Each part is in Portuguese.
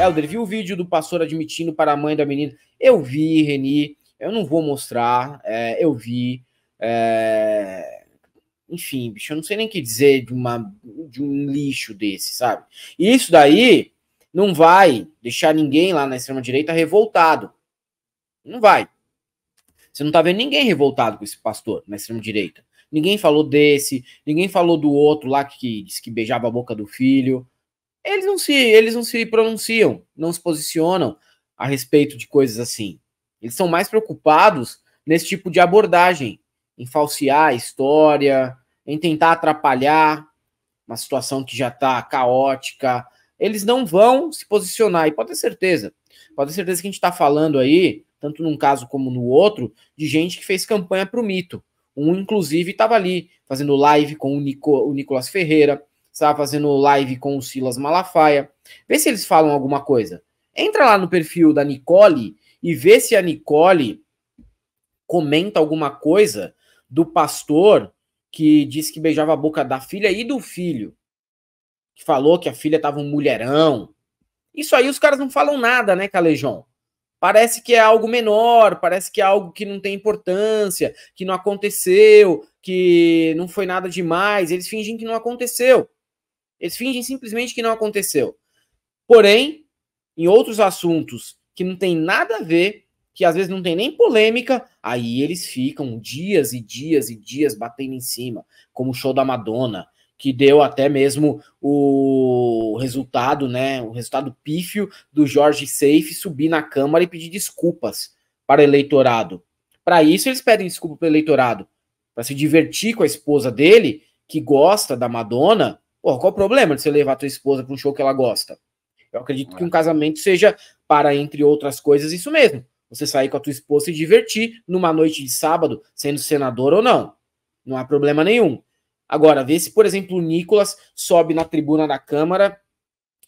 Helder, viu o vídeo do pastor admitindo para a mãe da menina? Eu vi, Reni, eu não vou mostrar, é, eu vi. É... Enfim, bicho, eu não sei nem o que dizer de, uma, de um lixo desse, sabe? E isso daí não vai deixar ninguém lá na extrema-direita revoltado. Não vai. Você não tá vendo ninguém revoltado com esse pastor na extrema-direita. Ninguém falou desse, ninguém falou do outro lá que, que disse que beijava a boca do filho eles não se eles não se pronunciam, não se posicionam a respeito de coisas assim. Eles são mais preocupados nesse tipo de abordagem, em falsear a história, em tentar atrapalhar uma situação que já está caótica. Eles não vão se posicionar, e pode ter certeza. Pode ter certeza que a gente está falando aí, tanto num caso como no outro, de gente que fez campanha para o mito. Um, inclusive, estava ali fazendo live com o, Nico, o Nicolas Ferreira, estava fazendo live com o Silas Malafaia. Vê se eles falam alguma coisa. Entra lá no perfil da Nicole e vê se a Nicole comenta alguma coisa do pastor que disse que beijava a boca da filha e do filho. Que falou que a filha estava um mulherão. Isso aí os caras não falam nada, né, Calejão? Parece que é algo menor, parece que é algo que não tem importância, que não aconteceu, que não foi nada demais. Eles fingem que não aconteceu. Eles fingem simplesmente que não aconteceu. Porém, em outros assuntos que não tem nada a ver, que às vezes não tem nem polêmica, aí eles ficam dias e dias e dias batendo em cima, como o show da Madonna, que deu até mesmo o resultado, né, o resultado pífio do Jorge Seife subir na Câmara e pedir desculpas para o eleitorado. Para isso eles pedem desculpa para o eleitorado, para se divertir com a esposa dele, que gosta da Madonna, Pô, qual o problema de você levar a tua esposa para um show que ela gosta? Eu acredito que um casamento seja, para entre outras coisas, isso mesmo. Você sair com a tua esposa e divertir numa noite de sábado, sendo senador ou não. Não há problema nenhum. Agora, vê se, por exemplo, o Nicolas sobe na tribuna da Câmara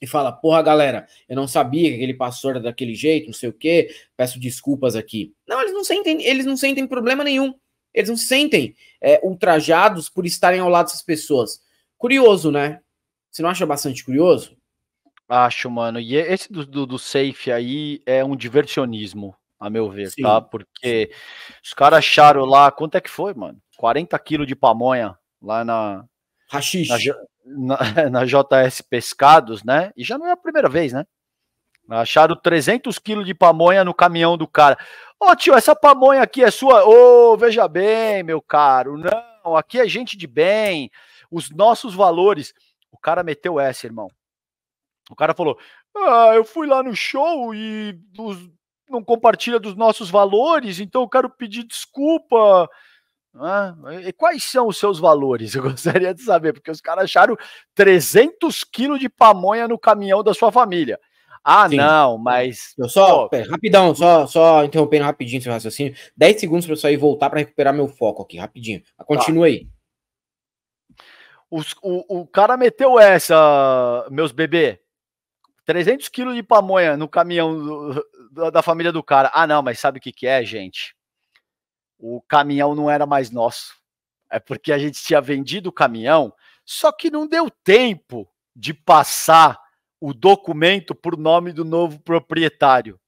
e fala: Porra, galera, eu não sabia que aquele pastor era daquele jeito, não sei o quê, peço desculpas aqui. Não, eles não sentem, eles não sentem problema nenhum. Eles não sentem é, ultrajados por estarem ao lado dessas pessoas. Curioso, né? Você não acha bastante curioso? Acho, mano. E esse do, do, do safe aí é um diversionismo, a meu ver, tá? Sim. tá? Porque os caras acharam lá, quanto é que foi, mano? 40 quilos de pamonha lá na. Rachixe. Na, na, na JS Pescados, né? E já não é a primeira vez, né? Acharam 300 quilos de pamonha no caminhão do cara. Ô oh, tio, essa pamonha aqui é sua? Ô, oh, veja bem, meu caro. Não, aqui é gente de bem os nossos valores. O cara meteu essa, irmão. O cara falou: Ah, eu fui lá no show e dos, não compartilha dos nossos valores, então eu quero pedir desculpa. Ah, e quais são os seus valores? Eu gostaria de saber, porque os caras acharam 300 quilos de pamonha no caminhão da sua família. Ah, Sim. não, mas. Eu só, pera, rapidão, só, só interrompendo rapidinho seu raciocínio. 10 segundos para eu sair e voltar para recuperar meu foco aqui, rapidinho. Continua tá. aí. Os, o, o cara meteu essa, meus bebê. 300 quilos de pamonha no caminhão do, da família do cara. Ah, não, mas sabe o que, que é, gente? O caminhão não era mais nosso. É porque a gente tinha vendido o caminhão, só que não deu tempo de passar o documento por nome do novo proprietário.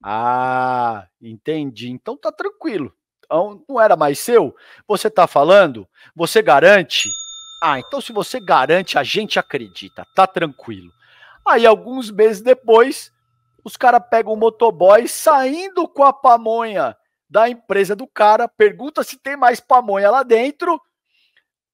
Ah, entendi. Então tá tranquilo. Então, não era mais seu? Você tá falando? Você garante? Ah, então se você garante, a gente acredita, tá tranquilo. Aí, alguns meses depois, os caras pegam o motoboy saindo com a pamonha da empresa do cara, pergunta se tem mais pamonha lá dentro.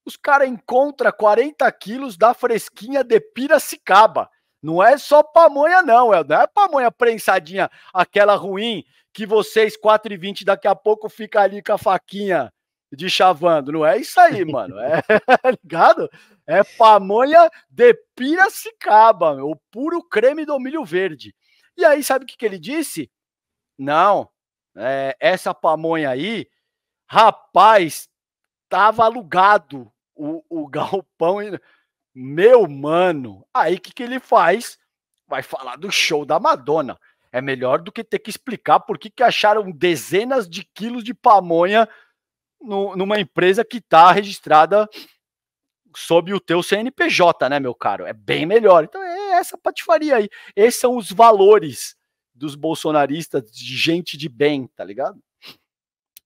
Os caras encontram 40 quilos da fresquinha de Piracicaba. Não é só pamonha, não. É, não é pamonha prensadinha, aquela ruim, que vocês, 4 e 20 daqui a pouco fica ali com a faquinha de chavando. Não é isso aí, mano. É, tá ligado? É pamonha de Piracicaba, o puro creme do milho verde. E aí, sabe o que, que ele disse? Não, é, essa pamonha aí, rapaz, tava alugado o, o galpão. E... Meu mano, aí o que, que ele faz? Vai falar do show da Madonna. É melhor do que ter que explicar por que, que acharam dezenas de quilos de pamonha no, numa empresa que está registrada sob o teu CNPJ, né, meu caro? É bem melhor. Então é essa patifaria aí. Esses são os valores dos bolsonaristas de gente de bem, tá ligado?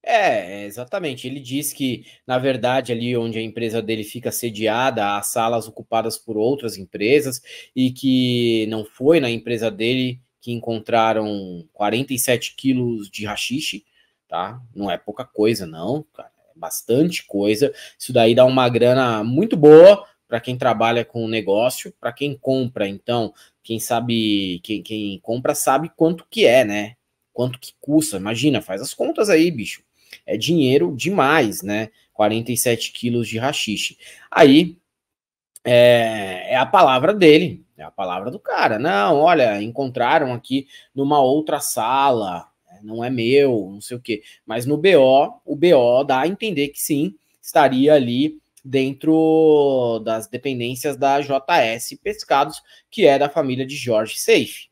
É, exatamente. Ele diz que, na verdade, ali onde a empresa dele fica sediada, há salas ocupadas por outras empresas e que não foi na empresa dele que encontraram 47 quilos de rachixe tá? Não é pouca coisa, não, cara. É bastante coisa. Isso daí dá uma grana muito boa para quem trabalha com o negócio, para quem compra, então, quem sabe, quem, quem compra sabe quanto que é, né? Quanto que custa? Imagina, faz as contas aí, bicho. É dinheiro demais, né? 47 quilos de rachixe. Aí é, é a palavra dele, é a palavra do cara. Não, olha, encontraram aqui numa outra sala, não é meu, não sei o quê. Mas no BO, o BO dá a entender que sim, estaria ali dentro das dependências da JS Pescados, que é da família de Jorge Seife.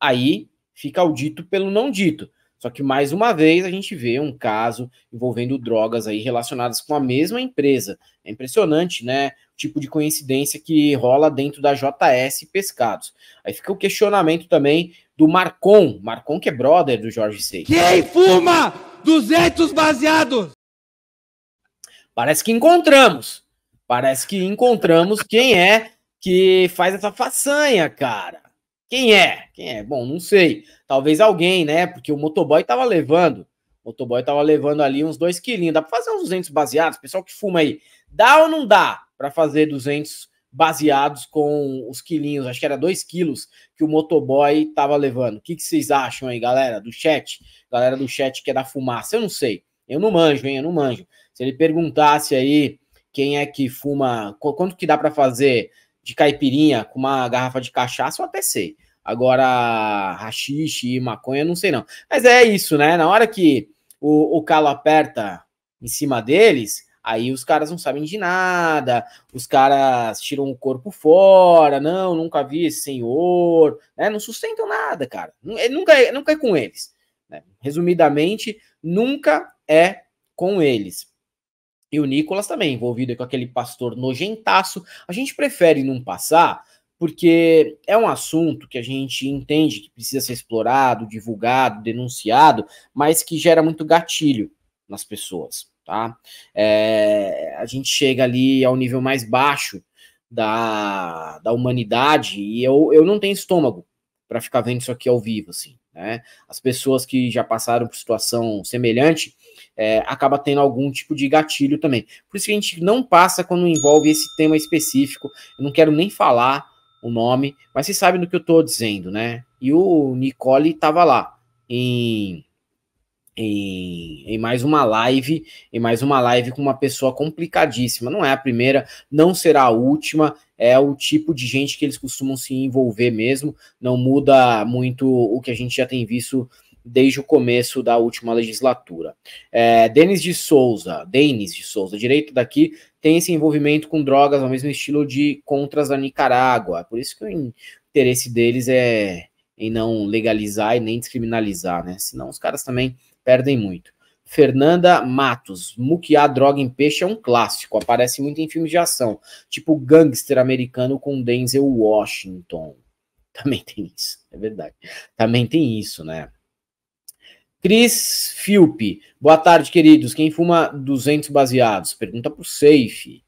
Aí fica o dito pelo não dito. Só que mais uma vez a gente vê um caso envolvendo drogas aí relacionadas com a mesma empresa. É impressionante, né? O tipo de coincidência que rola dentro da JS Pescados. Aí fica o questionamento também do Marcon. Marcon que é brother do Jorge Seis. Quem fuma 200 baseados? Parece que encontramos. Parece que encontramos quem é que faz essa façanha, cara. Quem é? Quem é? Bom, não sei. Talvez alguém, né? Porque o motoboy tava levando. O motoboy tava levando ali uns dois quilinhos. Dá pra fazer uns 200 baseados? Pessoal que fuma aí. Dá ou não dá para fazer 200 baseados com os quilinhos, acho que era 2 quilos que o motoboy estava levando. O que, que vocês acham aí, galera do chat? Galera do chat que é da fumaça, eu não sei. Eu não manjo, hein? Eu não manjo. Se ele perguntasse aí quem é que fuma, quanto que dá para fazer de caipirinha com uma garrafa de cachaça, eu até sei. Agora, rachixe e maconha, eu não sei não. Mas é isso, né? Na hora que o, o calo aperta em cima deles, Aí os caras não sabem de nada, os caras tiram o corpo fora, não, nunca vi esse senhor, né? Não sustentam nada, cara. É, nunca é, nunca é com eles. Né? Resumidamente, nunca é com eles. E o Nicolas também, envolvido com aquele pastor nojentaço. A gente prefere não passar, porque é um assunto que a gente entende que precisa ser explorado, divulgado, denunciado, mas que gera muito gatilho nas pessoas tá? É, a gente chega ali ao nível mais baixo da, da humanidade e eu, eu não tenho estômago para ficar vendo isso aqui ao vivo, assim, né? As pessoas que já passaram por situação semelhante é, acaba tendo algum tipo de gatilho também. Por isso que a gente não passa quando envolve esse tema específico. Eu não quero nem falar o nome, mas vocês sabem do que eu estou dizendo, né? E o Nicole estava lá em em, em, mais uma live, em mais uma live com uma pessoa complicadíssima. Não é a primeira, não será a última. É o tipo de gente que eles costumam se envolver mesmo. Não muda muito o que a gente já tem visto desde o começo da última legislatura. É, Denis de Souza, Denis de Souza, direito daqui, tem esse envolvimento com drogas ao é mesmo estilo de contras da Nicarágua. Por isso que o interesse deles é em não legalizar e nem descriminalizar, né? Senão os caras também perdem muito. Fernanda Matos, muquear droga em peixe é um clássico, aparece muito em filmes de ação, tipo Gangster Americano com Denzel Washington. Também tem isso, é verdade. Também tem isso, né? Cris Filpe, boa tarde, queridos. Quem fuma 200 baseados? Pergunta pro Safe.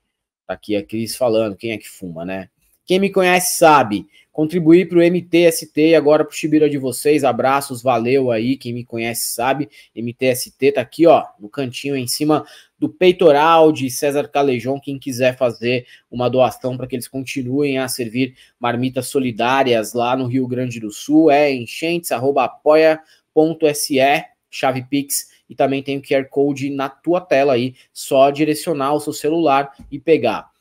Tá aqui a Cris falando, quem é que fuma, né? Quem me conhece sabe, contribuir para o MTST e agora para o Chibira de vocês. Abraços, valeu aí, quem me conhece sabe. MTST tá aqui, ó, no cantinho em cima do peitoral de César Calejão, quem quiser fazer uma doação para que eles continuem a servir marmitas solidárias lá no Rio Grande do Sul, é enchentes@apoia.se chave Pix, e também tem o QR Code na tua tela aí, só direcionar o seu celular e pegar.